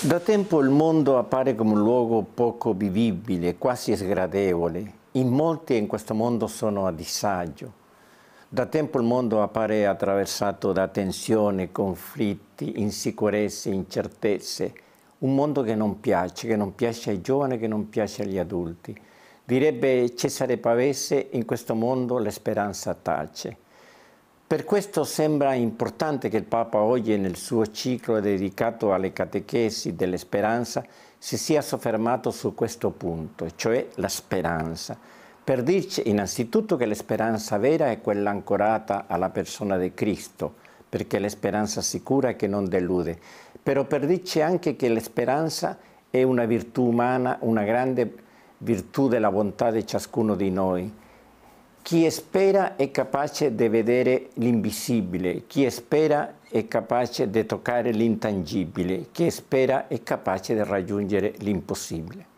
Da tempo il mondo appare come un luogo poco vivibile, quasi sgradevole. In molti in questo mondo sono a disagio. Da tempo il mondo appare attraversato da tensioni, conflitti, insicurezze, incertezze. Un mondo che non piace, che non piace ai giovani, che non piace agli adulti. Direbbe Cesare Pavese, in questo mondo la speranza tace. Per questo sembra importante che il Papa oggi nel suo ciclo dedicato alle catechesi dell'esperanza si sia soffermato su questo punto, cioè la speranza, per dirci innanzitutto che l'esperanza vera è quella ancorata alla persona di Cristo, perché è l'esperanza sicura che non delude, però per dirci anche che l'esperanza è una virtù umana, una grande virtù della bontà di ciascuno di noi, chi spera è capace di vedere l'invisibile, chi spera è capace di toccare l'intangibile, chi spera è capace di raggiungere l'impossibile.